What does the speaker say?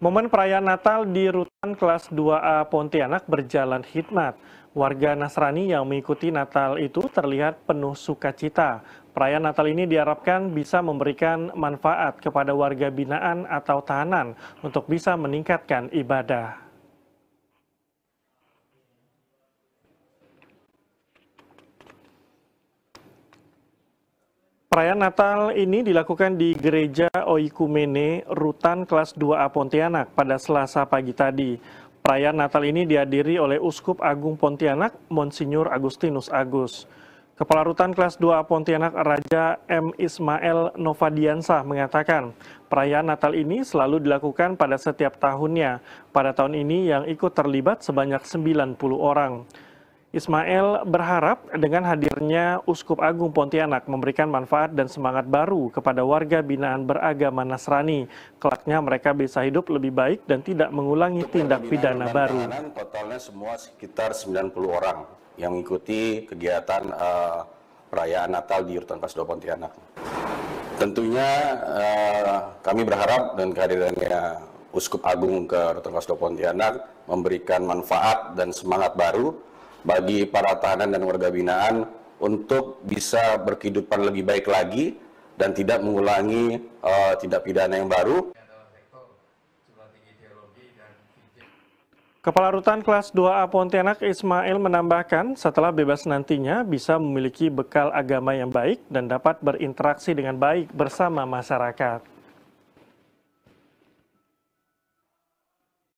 Momen perayaan Natal di Rutan Kelas 2A Pontianak berjalan hikmat. Warga Nasrani yang mengikuti Natal itu terlihat penuh sukacita. Perayaan Natal ini diharapkan bisa memberikan manfaat kepada warga binaan atau tahanan untuk bisa meningkatkan ibadah. Perayaan Natal ini dilakukan di Gereja Oikumene Rutan Kelas 2A Pontianak pada Selasa pagi tadi. Perayaan Natal ini dihadiri oleh Uskup Agung Pontianak, Monsinyur Agustinus Agus. Kepala Rutan Kelas 2 a Pontianak Raja M. Ismail Novadiansah mengatakan, perayaan Natal ini selalu dilakukan pada setiap tahunnya. Pada tahun ini yang ikut terlibat sebanyak 90 orang. Ismail berharap dengan hadirnya Uskup Agung Pontianak memberikan manfaat dan semangat baru kepada warga binaan beragama Nasrani. Kelaknya mereka bisa hidup lebih baik dan tidak mengulangi tindak pidana baru. Totalnya semua sekitar 90 orang yang mengikuti kegiatan uh, perayaan Natal di Rutan Pasdo Pontianak. Tentunya uh, kami berharap dan kehadirannya Uskup Agung ke Rutan Pasdo Pontianak memberikan manfaat dan semangat baru bagi para tahanan dan warga binaan untuk bisa berkehidupan lebih baik lagi dan tidak mengulangi uh, tindak pidana yang baru. Kepala Rutan kelas 2A Pontianak Ismail menambahkan setelah bebas nantinya bisa memiliki bekal agama yang baik dan dapat berinteraksi dengan baik bersama masyarakat.